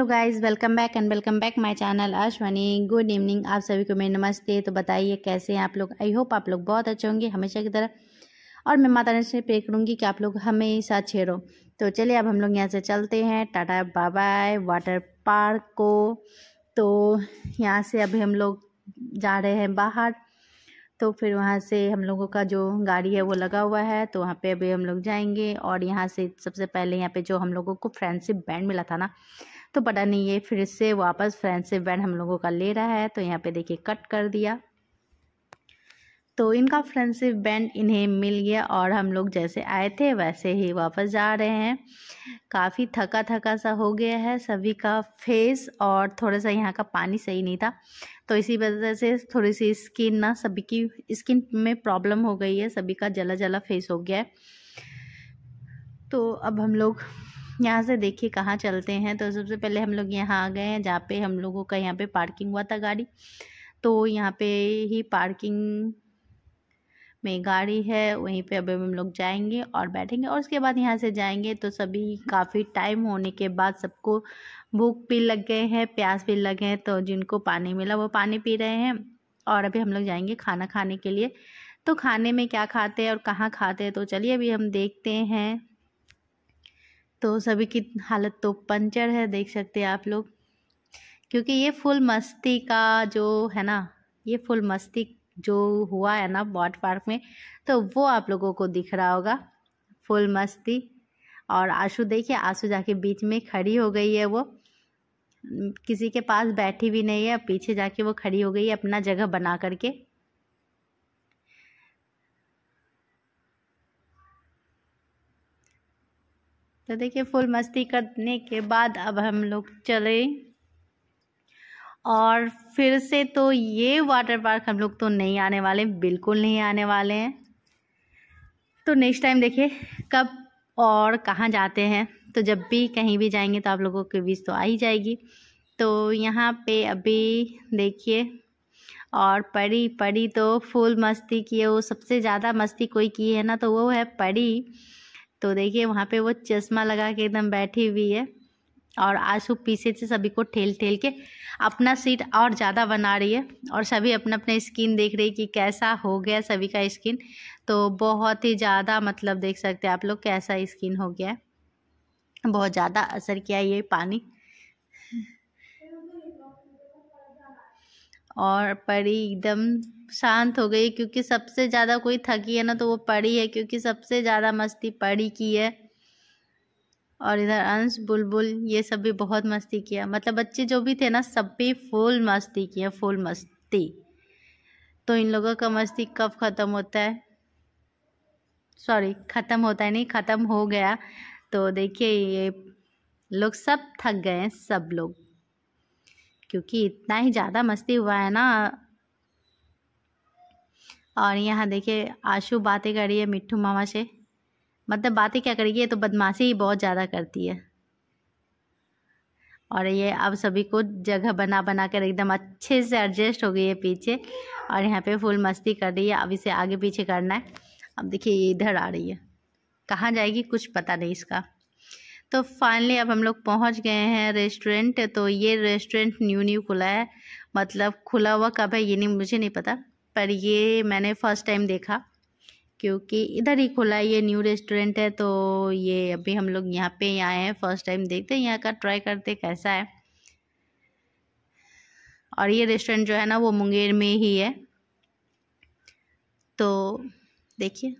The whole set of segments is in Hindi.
hello guys welcome back and welcome back my channel Ashwani good evening आप सभी को मेरे नमस्ते तो बताइए कैसे हैं आप लोग आई होप आप लोग बहुत अच्छे होंगे हमेशा की तरह और मैं माता रानी से प्रे करूँगी कि आप लोग हमेशा छेड़ो तो चलिए अब हम लोग यहाँ से चलते हैं टाटा बाबाए वाटर पार्क को तो यहाँ से अभी हम लोग जा रहे हैं बाहर तो फिर वहाँ से हम लोगों का जो गाड़ी है वो लगा हुआ है तो वहाँ पे अभी हम लोग जाएंगे और यहाँ से सबसे पहले यहाँ पे जो हम लोगों को फ्रेंडशिप बैंड मिला था ना तो पता नहीं ये फिर से वापस फ्रेंडशिप बैंड हम लोगों का ले रहा है तो यहाँ पे देखिए कट कर दिया तो इनका फ्रेंडशिप बैंड इन्हें मिल गया और हम लोग जैसे आए थे वैसे ही वापस जा रहे हैं काफ़ी थका थका सा हो गया है सभी का फेस और थोड़ा सा यहाँ का पानी सही नहीं था तो इसी वजह से थोड़ी सी स्किन ना सभी की स्किन में प्रॉब्लम हो गई है सभी का जला जला फेस हो गया है तो अब हम लोग यहाँ से देखिए कहाँ चलते हैं तो सबसे पहले हम लोग यहाँ आ गए हैं जहाँ पे हम लोगों का यहाँ पे पार्किंग हुआ था गाड़ी तो यहाँ पे ही पार्किंग में गाड़ी है वहीं पे अभी हम लोग जाएंगे और बैठेंगे और उसके बाद यहाँ से जाएंगे तो सभी काफ़ी टाइम होने के बाद सबको भूख भी लग गए हैं प्यास भी लगे हैं तो जिनको पानी मिला वो पानी पी रहे हैं और अभी हम लोग जाएंगे खाना खाने के लिए तो खाने में क्या खाते हैं और कहाँ खाते हैं तो चलिए अभी हम देखते हैं तो सभी की हालत तो पंचर है देख सकते हैं आप लोग क्योंकि ये फुल मस्ती का जो है ना ये फुल मस्ती जो हुआ है ना बॉट पार्क में तो वो आप लोगों को दिख रहा होगा फुल मस्ती और आशु देखिए आशु जाके बीच में खड़ी हो गई है वो किसी के पास बैठी भी नहीं है पीछे जाके वो खड़ी हो गई है अपना जगह बना करके तो देखिए फुल मस्ती करने के बाद अब हम लोग चले और फिर से तो ये वाटर पार्क हम लोग तो नहीं आने वाले बिल्कुल नहीं आने वाले हैं तो नेक्स्ट टाइम देखिए कब और कहाँ जाते हैं तो जब भी कहीं भी जाएंगे तो आप लोगों के बीच तो आ ही जाएगी तो यहाँ पे अभी देखिए और परी पड़ी तो फुल मस्ती की है वो सबसे ज़्यादा मस्ती कोई की है ना तो वो है परी तो देखिए वहाँ पे वो चश्मा लगा के एकदम बैठी हुई है और आंसू पीछे से सभी को ठेल ठेल के अपना सीट और ज़्यादा बना रही है और सभी अपना अपना स्किन देख रही है कि कैसा हो गया सभी का स्किन तो बहुत ही ज़्यादा मतलब देख सकते हैं आप लोग कैसा स्किन हो गया है बहुत ज़्यादा असर किया ये पानी और परी एकदम शांत हो गई क्योंकि सबसे ज़्यादा कोई थकी है ना तो वो पढ़ी है क्योंकि सबसे ज़्यादा मस्ती पढ़ी की है और इधर अंश बुलबुल ये सब भी बहुत मस्ती किया मतलब बच्चे जो भी थे ना सब भी फुल मस्ती किए फुल मस्ती तो इन लोगों का मस्ती कब ख़त्म होता है सॉरी ख़त्म होता है नहीं ख़त्म हो गया तो देखिए ये लोग सब थक गए हैं सब लोग क्योंकि इतना ही ज़्यादा मस्ती हुआ है ना और यहाँ देखिए आशू बातें कर रही है मिट्ठू मामा से मतलब बातें क्या करेगी तो बदमाशी ही बहुत ज़्यादा करती है और ये अब सभी को जगह बना बना कर एकदम अच्छे से एडजस्ट हो गई है पीछे और यहाँ पे फुल मस्ती कर रही है अब इसे आगे पीछे करना है अब देखिए ये इधर आ रही है कहाँ जाएगी कुछ पता नहीं इसका तो फाइनली अब हम लोग पहुँच गए हैं रेस्टोरेंट तो ये रेस्टोरेंट न्यू न्यू खुला है मतलब खुला हुआ कब है ये नहीं मुझे नहीं पता पर ये मैंने फ़र्स्ट टाइम देखा क्योंकि इधर ही खुला ये न्यू रेस्टोरेंट है तो ये अभी हम लोग यहाँ पे आए हैं फर्स्ट टाइम देखते हैं यहाँ का ट्राई करते कैसा है और ये रेस्टोरेंट जो है ना वो मुंगेर में ही है तो देखिए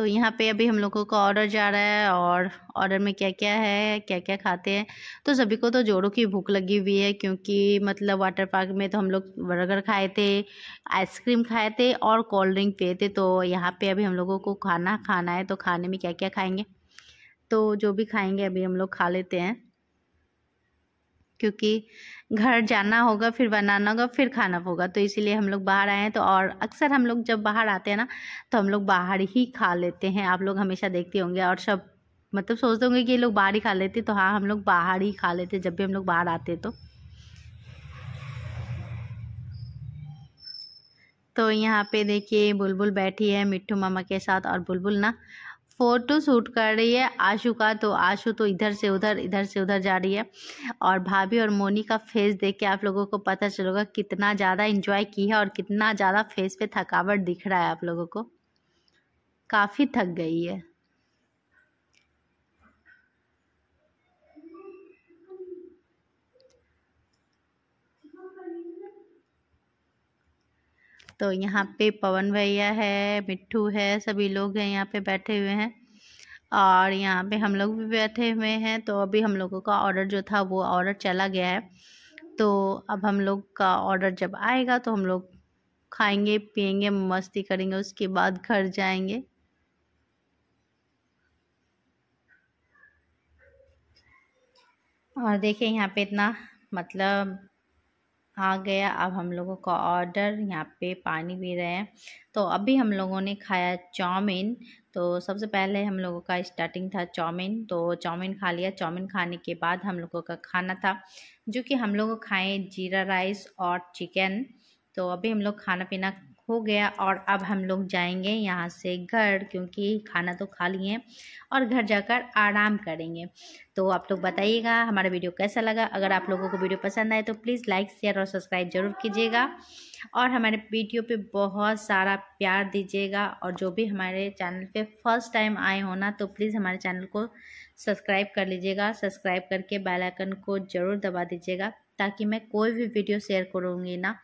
तो यहाँ पे अभी हम लोगों का ऑर्डर जा रहा है और ऑर्डर में क्या क्या है क्या क्या खाते हैं तो सभी को तो जोड़ों की भूख लगी हुई है क्योंकि मतलब वाटर पार्क में तो हम लोग बर्गर खाए थे आइसक्रीम खाए थे और कोल्ड ड्रिंक पिए थे तो यहाँ पे अभी हम लोगों को खाना खाना है तो खाने में क्या क्या खाएंगे तो जो भी खाएंगे अभी हम लोग खा लेते हैं क्योंकि घर जाना होगा फिर बनाना होगा फिर खाना होगा तो इसीलिए हम लोग बाहर आए हैं तो और अक्सर हम लोग जब बाहर आते हैं ना तो हम लोग बाहर ही खा लेते हैं आप लोग हमेशा देखते होंगे और सब मतलब सोचते होंगे कि ये लोग बाहर ही खा लेते तो हाँ हम लोग बाहर ही खा लेते जब भी हम लोग बाहर आते तो तो यहाँ पे देखिए बुलबुल बैठी है मिट्टू मामा के साथ और बुलबुल ना फोटो शूट कर रही है आशू का तो आशू तो इधर से उधर इधर से उधर जा रही है और भाभी और मोनी का फेस देख के आप लोगों को पता चलेगा कितना ज़्यादा इंजॉय की है और कितना ज़्यादा फेस पे थकावट दिख रहा है आप लोगों को काफ़ी थक गई है तो यहाँ पे पवन भैया है मिट्टू है सभी लोग हैं यहाँ पे बैठे हुए हैं और यहाँ पे हम लोग भी बैठे हुए हैं तो अभी हम लोगों का ऑर्डर जो था वो ऑर्डर चला गया है तो अब हम लोग का ऑर्डर जब आएगा तो हम लोग खाएंगे पियेंगे मस्ती करेंगे उसके बाद घर जाएंगे और देखिए यहाँ पे इतना मतलब आ गया अब हम लोगों का ऑर्डर यहाँ पे पानी पी रहे हैं तो अभी हम लोगों ने खाया चाउमीन तो सबसे पहले हम लोगों का स्टार्टिंग था चाउमीन तो चाउमीन खा लिया चाउमीन खाने के बाद हम लोगों का खाना था जो कि हम लोग खाएँ जीरा राइस और चिकन तो अभी हम लोग खाना पीना हो गया और अब हम लोग जाएंगे यहाँ से घर क्योंकि खाना तो खा लिए और घर जाकर आराम करेंगे तो आप लोग बताइएगा हमारा वीडियो कैसा लगा अगर आप लोगों को वीडियो पसंद आए तो प्लीज़ लाइक शेयर और सब्सक्राइब जरूर कीजिएगा और हमारे वीडियो पे बहुत सारा प्यार दीजिएगा और जो भी हमारे चैनल पे फर्स्ट टाइम आए हो ना तो प्लीज़ हमारे चैनल को सब्सक्राइब कर लीजिएगा सब्सक्राइब करके बेल आइकन को ज़रूर दबा दीजिएगा ताकि मैं कोई भी वीडियो शेयर करूँगी ना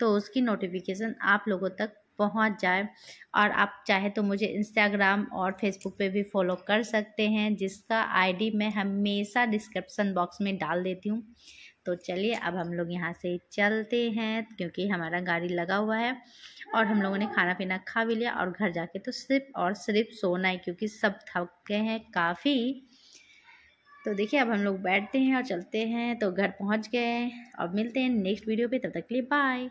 तो उसकी नोटिफिकेशन आप लोगों तक पहुंच जाए और आप चाहे तो मुझे इंस्टाग्राम और फेसबुक पे भी फॉलो कर सकते हैं जिसका आईडी मैं हमेशा डिस्क्रिप्सन बॉक्स में डाल देती हूँ तो चलिए अब हम लोग यहाँ से चलते हैं क्योंकि हमारा गाड़ी लगा हुआ है और हम लोगों ने खाना पीना खा भी लिया और घर जाके तो सिर्फ और सिर्फ सोना है क्योंकि सब थक गए हैं काफ़ी तो देखिए अब हम लोग बैठते हैं और चलते हैं तो घर पहुंच गए अब मिलते हैं नेक्स्ट वीडियो पे तब तक के लिए बाय